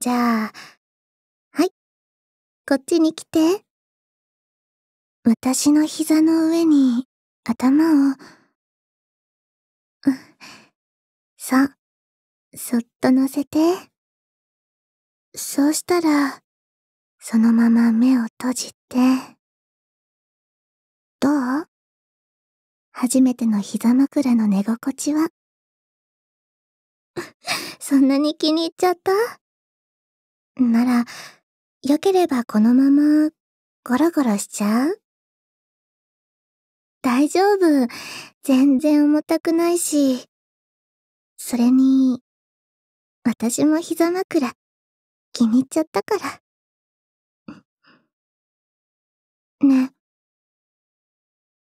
じゃあ、はい。こっちに来て。私の膝の上に頭を。うん、そう。そっと乗せて。そうしたら、そのまま目を閉じて。どう初めての膝枕の寝心地は そんなに気に入っちゃったなら、良ければこのままゴロゴロしちゃう大丈夫。全然重たくないし。それに、私も膝枕、気に入っちゃったから。ねえ、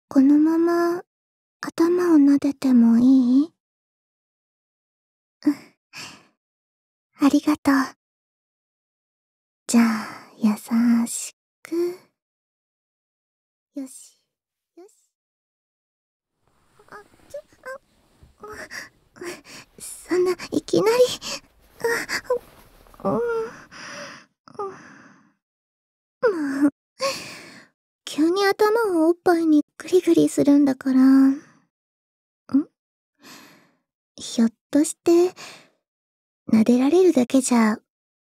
このまま、頭を撫でてもいいありがとう。じゃあ、優しく。よし。頭をおっぱいにグリグリするんだから。んひょっとして、撫でられるだけじゃ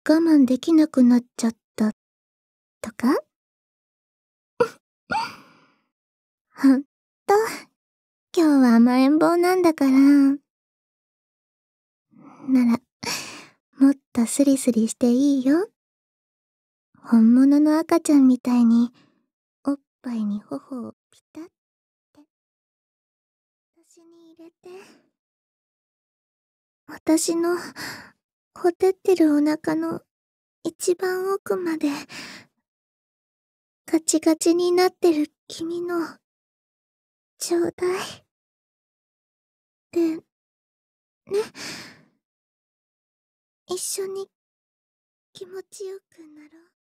我慢できなくなっちゃった、とか ほんと、今日は甘えん坊なんだから。なら、もっとスリスリしていいよ。本物の赤ちゃんみたいに、ぱいに頬をピタッて私に入れて私のほてってるお腹の一番奥までガチガチになってる君のちょうだいでね一緒に気持ちよくなろう